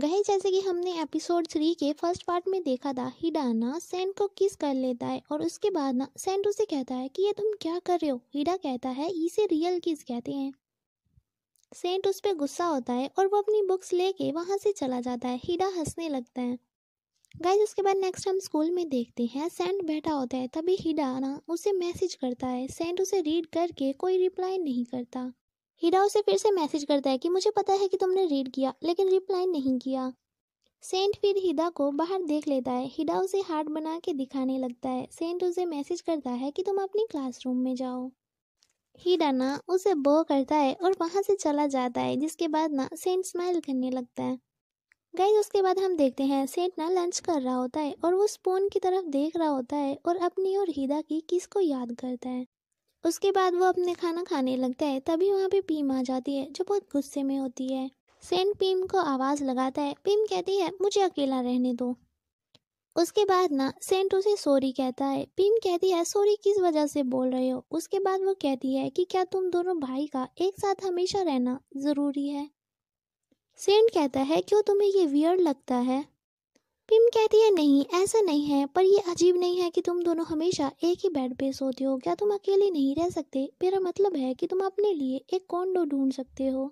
गए जैसे कि हमने एपिसोड थ्री के फर्स्ट पार्ट में देखा था हिडा ना सेंट को किस कर लेता है और उसके बाद ना सेंट उसे कहता है कि ये तुम क्या कर रहे हो हिडा कहता है इसे रियल किस कहते हैं सेंट उस पर गुस्सा होता है और वो अपनी बुक्स लेके वहाँ से चला जाता है हिडा हंसने लगता है गाइज उसके बाद नेक्स्ट हम स्कूल में देखते हैं सेंट बैठा होता है तभी हिडा ना उसे मैसेज करता है सेंट उसे रीड करके कोई रिप्लाई नहीं करता हीरा उसे फिर से मैसेज करता है कि मुझे पता है कि तुमने रीड किया लेकिन रिप्लाई नहीं किया सेंट फिर हिदा को बाहर देख लेता है हिदा उसे हार्ट बना के दिखाने लगता है सेंट उसे मैसेज करता है कि तुम अपनी क्लासरूम में जाओ हीरा ना उसे बो करता है और वहाँ से चला जाता है जिसके बाद ना सेंट स्माइल करने लगता है गाइज उसके बाद हम देखते हैं सेंट ना लंच कर रहा होता है और वो स्पून की तरफ देख रहा होता है और अपनी और हीदा की किस को याद करता है उसके बाद वो अपने खाना खाने लगता है तभी वहाँ पे पीम आ जाती है जो बहुत गुस्से में होती है सेंट पीम को आवाज़ लगाता है पीम कहती है मुझे अकेला रहने दो उसके बाद ना सेंट उसे सॉरी कहता है पीम कहती है सॉरी किस वजह से बोल रहे हो उसके बाद वो कहती है कि क्या तुम दोनों भाई का एक साथ हमेशा रहना ज़रूरी है सेंट कहता है क्यों तुम्हें ये वियर लगता है पिम कहती है नहीं ऐसा नहीं है पर ये अजीब नहीं है कि तुम दोनों हमेशा एक ही बेड पे सोते हो क्या तुम अकेले नहीं रह सकते मेरा मतलब है कि तुम अपने लिए एक कॉन्डो ढूंढ सकते हो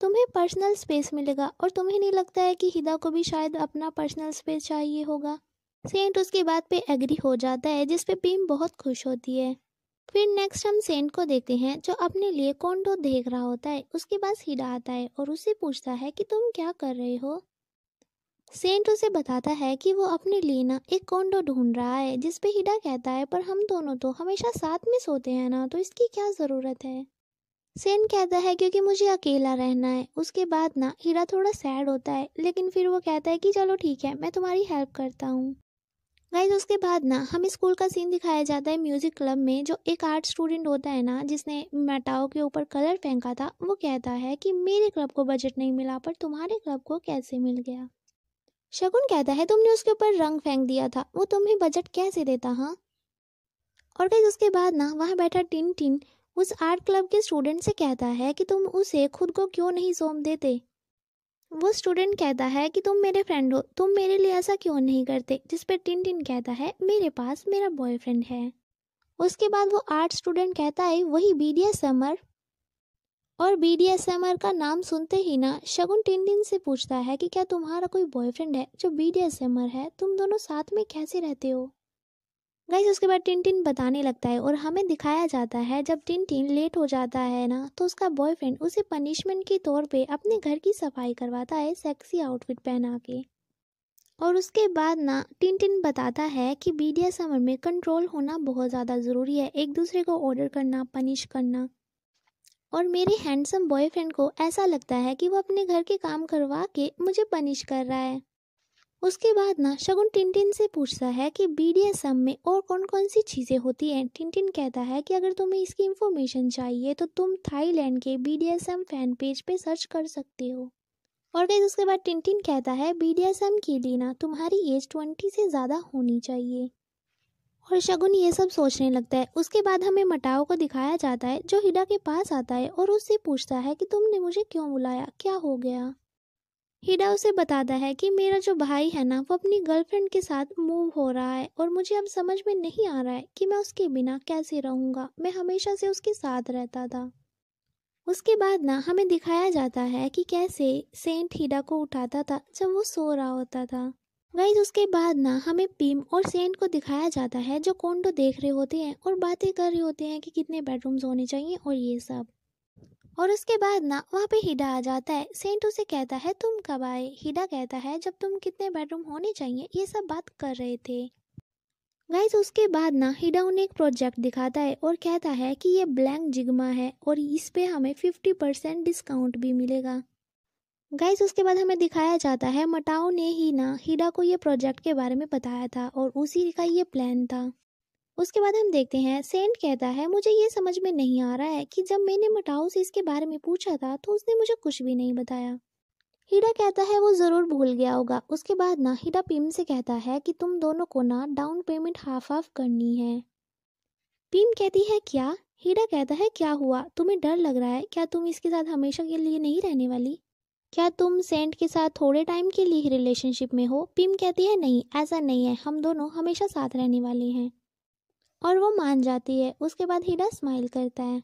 तुम्हें पर्सनल स्पेस मिलेगा और तुम्हें नहीं लगता है कि हिदा को भी शायद अपना पर्सनल स्पेस चाहिए होगा सेंट उसकी बात पे एग्री हो जाता है जिसपे पिम बहुत खुश होती है फिर नेक्स्ट हम सेंट को देखते हैं जो अपने लिए कॉन्डो देख रहा होता है उसके पास हिडा आता है और उससे पूछता है कि तुम क्या कर रहे हो सेंट उसे बताता है कि वो अपने लिए ना एक कोंडो ढूंढ रहा है जिसपे हिडा कहता है पर हम दोनों तो हमेशा साथ में सोते हैं ना तो इसकी क्या ज़रूरत है सेन कहता है क्योंकि मुझे अकेला रहना है उसके बाद ना हीरा थोड़ा सैड होता है लेकिन फिर वो कहता है कि चलो ठीक है मैं तुम्हारी हेल्प करता हूँ गाइज उसके बाद ना हम स्कूल का सीन दिखाया जाता है म्यूज़िक क्लब में जो एक आर्ट स्टूडेंट होता है ना जिसने मेटाओ के ऊपर कलर फेंका था वो कहता है कि मेरे क्लब को बजट नहीं मिला पर तुम्हारे क्लब को कैसे मिल गया शगुन कहता है तुमने उसके ऊपर रंग फेंक दिया था वो तुम्हें बजट कैसे देता हाँ और कहीं उसके बाद ना वहाँ बैठा टिन टिन उस आर्ट क्लब के स्टूडेंट से कहता है कि तुम उसे खुद को क्यों नहीं सौंप देते वो स्टूडेंट कहता है कि तुम मेरे फ्रेंड हो तुम मेरे लिए ऐसा क्यों नहीं करते जिस पर टिन टिन कहता है मेरे पास मेरा बॉयफ्रेंड है उसके बाद वो आर्ट स्टूडेंट कहता है वही बी डी समर और बी का नाम सुनते ही ना शगुन टिनटिन से पूछता है कि क्या तुम्हारा कोई बॉयफ्रेंड है जो बी है तुम दोनों साथ में कैसे रहते हो गाइस उसके बाद टिनटिन बताने लगता है और हमें दिखाया जाता है जब टिनटिन लेट हो जाता है ना तो उसका बॉयफ्रेंड उसे पनिशमेंट के तौर पे अपने घर की सफाई करवाता है सेक्सी आउटफिट पहना के और उसके बाद ना टिनटिन बताता है कि बी समर में कंट्रोल होना बहुत ज़्यादा ज़रूरी है एक दूसरे को ऑर्डर करना पनिश करना और मेरे हैंडसम बॉयफ्रेंड को ऐसा लगता है कि वो अपने घर के काम करवा के मुझे पनिश कर रहा है उसके बाद ना शगुन टिनटिन से पूछता है कि बीडीएसएम में और कौन कौन सी चीज़ें होती हैं टिनटिन कहता है कि अगर तुम्हें इसकी इन्फॉर्मेशन चाहिए तो तुम थाईलैंड के बीडीएसएम फैन पेज पे सर्च कर सकते हो और गई उसके बाद टिनटिन कहता है बीडीएसएम के लिए ना तुम्हारी एज ट्वेंटी से ज़्यादा होनी चाहिए और शगुन ये सब सोचने लगता है उसके बाद हमें मटाओ को दिखाया जाता है जो हिडा के पास आता है और उससे पूछता है कि तुमने मुझे क्यों बुलाया क्या हो गया हिडा उसे बताता है कि मेरा जो भाई है ना वो अपनी गर्लफ्रेंड के साथ मूव हो रहा है और मुझे अब समझ में नहीं आ रहा है कि मैं उसके बिना कैसे रहूँगा मैं हमेशा से उसके साथ रहता था उसके बाद ना हमें दिखाया जाता है कि कैसे सेंट हीडा को उठाता था जब वो सो रहा होता था गाइज उसके बाद ना हमें पिम और सेंट को दिखाया जाता है जो कोंडो तो देख रहे होते हैं और बातें कर रहे होते हैं कि कितने बेडरूम्स होने चाहिए और ये सब और उसके बाद ना वहाँ पे हिडा आ जाता है सेंट तो उसे कहता है तुम कब आए हिडा कहता है जब तुम कितने बेडरूम होने चाहिए ये सब बात कर रहे थे गाइज उसके बाद ना हिडा उन्हें एक प्रोजेक्ट दिखाता है और कहता है कि ये ब्लैंक जिगमा है और इस पे हमें फिफ्टी परसेंट डिस्काउंट भी मिलेगा गाइज उसके बाद हमें दिखाया जाता है मटाओ ने ही ना हीरा को ये प्रोजेक्ट के बारे में बताया था और उसी का ये प्लान था उसके बाद हम देखते हैं सेंट कहता है मुझे ये समझ में नहीं आ रहा है कि जब मैंने मटाओ से इसके बारे में पूछा था तो उसने मुझे कुछ भी नहीं बताया हीरा कहता है वो ज़रूर भूल गया होगा उसके बाद ना हीरा पीम से कहता है कि तुम दोनों को ना डाउन पेमेंट हाफ हाफ करनी है पीम कहती है क्या हीरा कहता है क्या हुआ तुम्हें डर लग रहा है क्या तुम इसके साथ हमेशा के लिए नहीं रहने वाली क्या तुम सेंट के साथ थोड़े टाइम के लिए ही रिलेशनशिप में हो पिम कहती है नहीं ऐसा नहीं है हम दोनों हमेशा साथ रहने वाले हैं और वो मान जाती है उसके बाद हीरा स्माइल करता है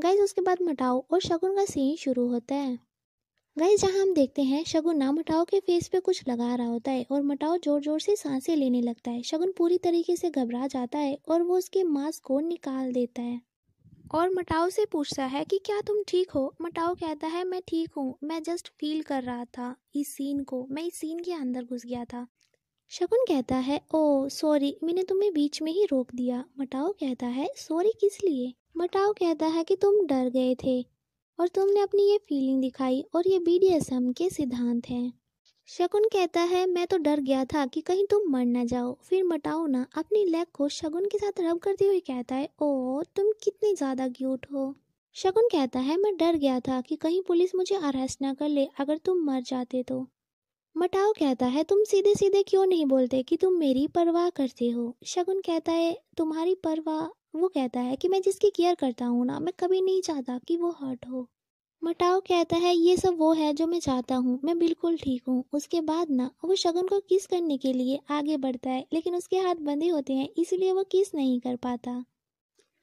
गाइज उसके बाद मटाओ और शगुन का सीन शुरू होता है गाइज जहाँ हम देखते हैं शगुन ना मटाओ के फेस पे कुछ लगा रहा होता है और मटाओ जोर जोर से सांसें लेने लगता है शगुन पूरी तरीके से घबरा जाता है और वो उसके मास्क को निकाल देता है और मटाओ से पूछता है कि क्या तुम ठीक हो मटाओ कहता है मैं ठीक हूँ मैं जस्ट फील कर रहा था इस सीन को मैं इस सीन के अंदर घुस गया था शकुन कहता है ओ सॉरी मैंने तुम्हें बीच में ही रोक दिया मटाओ कहता है सॉरी किस लिए मटाओ कहता है कि तुम डर गए थे और तुमने अपनी ये फीलिंग दिखाई और ये बी के सिद्धांत हैं शगुन कहता है मैं तो डर गया था कि कहीं तुम मर ना जाओ फिर मटाओ ना अपनी लेग को शगुन के साथ रब करते हुए कहता है ओ तुम कितनी ज़्यादा क्यूट हो शगुन कहता है मैं डर गया था कि कहीं पुलिस मुझे अरेस्ट ना कर ले अगर तुम मर जाते तो मटाओ कहता है तुम सीधे सीधे क्यों नहीं बोलते कि तुम मेरी परवाह करते हो शगुन कहता है तुम्हारी परवाह वो कहता है कि मैं जिसकी केयर करता हूँ ना मैं कभी नहीं चाहता कि वो हर्ट हो मटाओ कहता है ये सब वो है जो मैं चाहता हूँ मैं बिल्कुल ठीक हूँ उसके बाद ना वो शगुन को किस करने के लिए आगे बढ़ता है लेकिन उसके हाथ बंधे होते हैं इसलिए वो किस नहीं कर पाता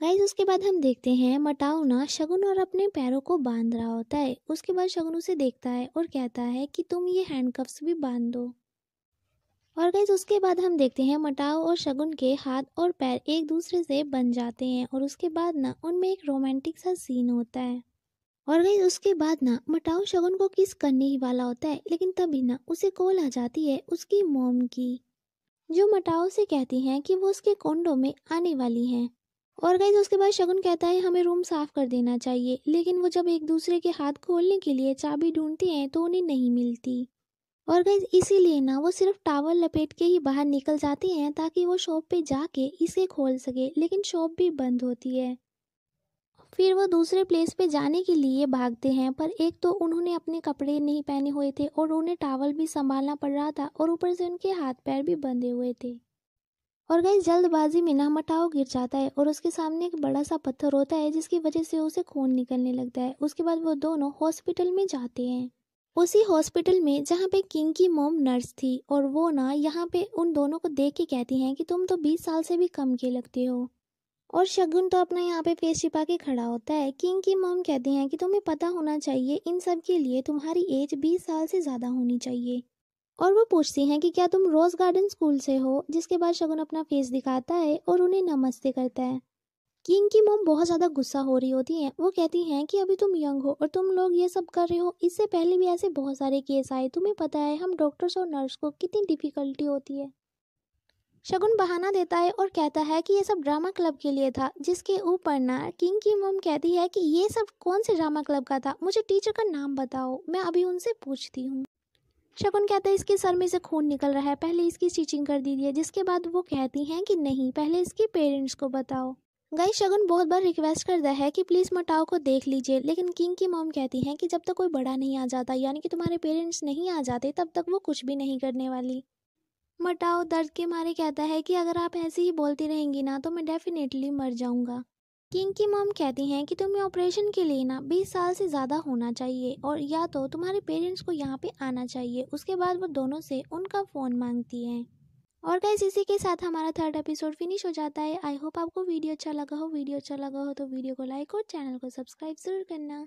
गाइस उसके बाद हम देखते हैं मटाओ ना शगुन और अपने पैरों को बांध रहा होता है उसके बाद शगुन उसे देखता है और कहता है कि तुम ये हैंडकफ्स भी बांध दो और गैस उसके बाद हम देखते हैं मटाओ और शगुन के हाथ और पैर एक दूसरे से बन जाते हैं और उसके बाद ना उनमें एक रोमांटिक सा सीन होता है और गई उसके बाद ना मटाऊ शगुन को किस करने ही वाला होता है लेकिन तभी ना उसे कॉल आ जाती है उसकी मोम की जो मटाओ से कहती हैं कि वो उसके कोंडो में आने वाली हैं और गई उसके बाद शगुन कहता है हमें रूम साफ कर देना चाहिए लेकिन वो जब एक दूसरे के हाथ खोलने के लिए चाबी ढूंढते हैं तो उन्हें नहीं मिलती और गई इसीलिए ना वो सिर्फ टावल लपेट के ही बाहर निकल जाती हैं ताकि वो शॉप पे जाके इसे खोल सके लेकिन शॉप भी बंद होती है फिर वो दूसरे प्लेस पे जाने के लिए भागते हैं पर एक तो उन्होंने अपने कपड़े नहीं पहने हुए थे और उन्हें टावल भी संभालना पड़ रहा था और ऊपर से उनके हाथ पैर भी बंधे हुए थे और गई जल्दबाजी में नामटाओ गिर जाता है और उसके सामने एक बड़ा सा पत्थर होता है जिसकी वजह से उसे खून निकलने लगता है उसके बाद वो दोनों हॉस्पिटल में जाते हैं उसी हॉस्पिटल में जहाँ पे किंग की मोम नर्स थी और वो ना यहाँ पे उन दोनों को देख के कहती हैं कि तुम तो बीस साल से भी कम के लगते हो और शगुन तो अपना यहाँ पे फेस छिपा के खड़ा होता है किंग की मोम कहती हैं कि तुम्हें पता होना चाहिए इन सब के लिए तुम्हारी एज बीस साल से ज़्यादा होनी चाहिए और वो पूछती हैं कि क्या तुम रोज़ गार्डन स्कूल से हो जिसके बाद शगुन अपना फेस दिखाता है और उन्हें नमस्ते करता है किंग की मोम बहुत ज़्यादा गुस्सा हो रही होती हैं वो कहती हैं कि अभी तुम यंग हो और तुम लोग ये सब कर रहे हो इससे पहले भी ऐसे बहुत सारे केस आए तुम्हें पता है हम डॉक्टर्स और नर्स को कितनी डिफ़िकल्टी होती है शगुन बहाना देता है और कहता है कि ये सब ड्रामा क्लब के लिए था जिसके ऊपर ना किंग की मम कहती है कि ये सब कौन से ड्रामा क्लब का था मुझे टीचर का नाम बताओ मैं अभी उनसे पूछती हूँ शगुन कहता है इसके सर में से खून निकल रहा है पहले इसकी स्टिचिंग कर दीजिए जिसके बाद वो कहती हैं कि नहीं पहले इसके पेरेंट्स को बताओ गई शगुन बहुत बार रिक्वेस्ट करता है कि प्लीज़ मटाओ को देख लीजिए लेकिन किंग की मोम कहती हैं कि जब तक कोई बड़ा नहीं आ जाता यानी कि तुम्हारे पेरेंट्स नहीं आ जाते तब तक वो कुछ भी नहीं करने वाली मटाओ दर्द के मारे कहता है कि अगर आप ऐसे ही बोलती रहेंगी ना तो मैं डेफिनेटली मर जाऊंगा किंग की मॉम कहती हैं कि तुम्हें ऑपरेशन के लिए ना बीस साल से ज़्यादा होना चाहिए और या तो तुम्हारे पेरेंट्स को यहाँ पे आना चाहिए उसके बाद वो दोनों से उनका फ़ोन मांगती हैं और गैस इसी के साथ हमारा थर्ड एपिसोड फिनिश हो जाता है आई होप आपको वीडियो अच्छा लगा हो वीडियो अच्छा लगा हो तो वीडियो को लाइक और चैनल को सब्सक्राइब ज़रूर करना